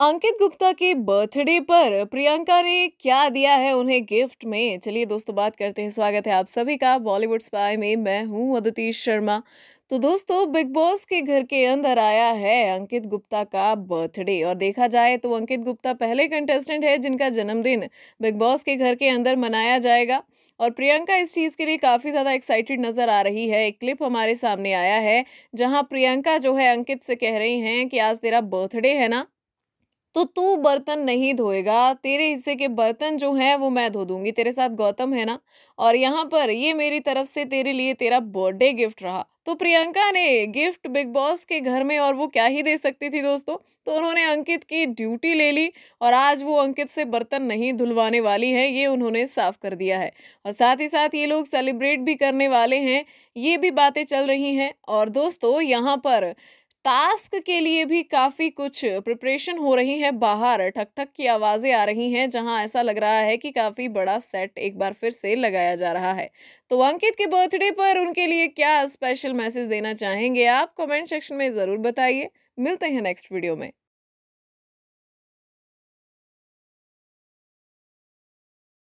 अंकित गुप्ता के बर्थडे पर प्रियंका ने क्या दिया है उन्हें गिफ्ट में चलिए दोस्तों बात करते हैं स्वागत है आप सभी का बॉलीवुड स्पाई में मैं हूं अदिति शर्मा तो दोस्तों बिग बॉस के घर के अंदर आया है अंकित गुप्ता का बर्थडे और देखा जाए तो अंकित गुप्ता पहले कंटेस्टेंट है जिनका जन्मदिन बिग बॉस के घर के अंदर मनाया जाएगा और प्रियंका इस चीज़ के लिए काफ़ी ज़्यादा एक्साइटेड नज़र आ रही है एक क्लिप हमारे सामने आया है जहां प्रियंका जो है अंकित से कह रही हैं कि आज तेरा बर्थडे है ना तो तू बर्तन नहीं धोएगा तेरे हिस्से के बर्तन जो हैं वो मैं धो दूंगी तेरे साथ गौतम है ना और यहाँ पर ये मेरी तरफ से तेरे लिए तेरा बर्थडे गिफ्ट रहा तो प्रियंका ने गिफ्ट बिग बॉस के घर में और वो क्या ही दे सकती थी दोस्तों तो उन्होंने अंकित की ड्यूटी ले ली और आज वो अंकित से बर्तन नहीं धुलवाने वाली है ये उन्होंने साफ कर दिया है और साथ ही साथ ये लोग सेलिब्रेट भी करने वाले हैं ये भी बातें चल रही हैं और दोस्तों यहाँ पर टास्क के लिए भी काफ़ी कुछ प्रिपरेशन हो रही है बाहर ठक ठक की आवाज़ें आ रही हैं जहां ऐसा लग रहा है कि काफ़ी बड़ा सेट एक बार फिर से लगाया जा रहा है तो अंकित के बर्थडे पर उनके लिए क्या स्पेशल मैसेज देना चाहेंगे आप कमेंट सेक्शन में ज़रूर बताइए मिलते हैं नेक्स्ट वीडियो में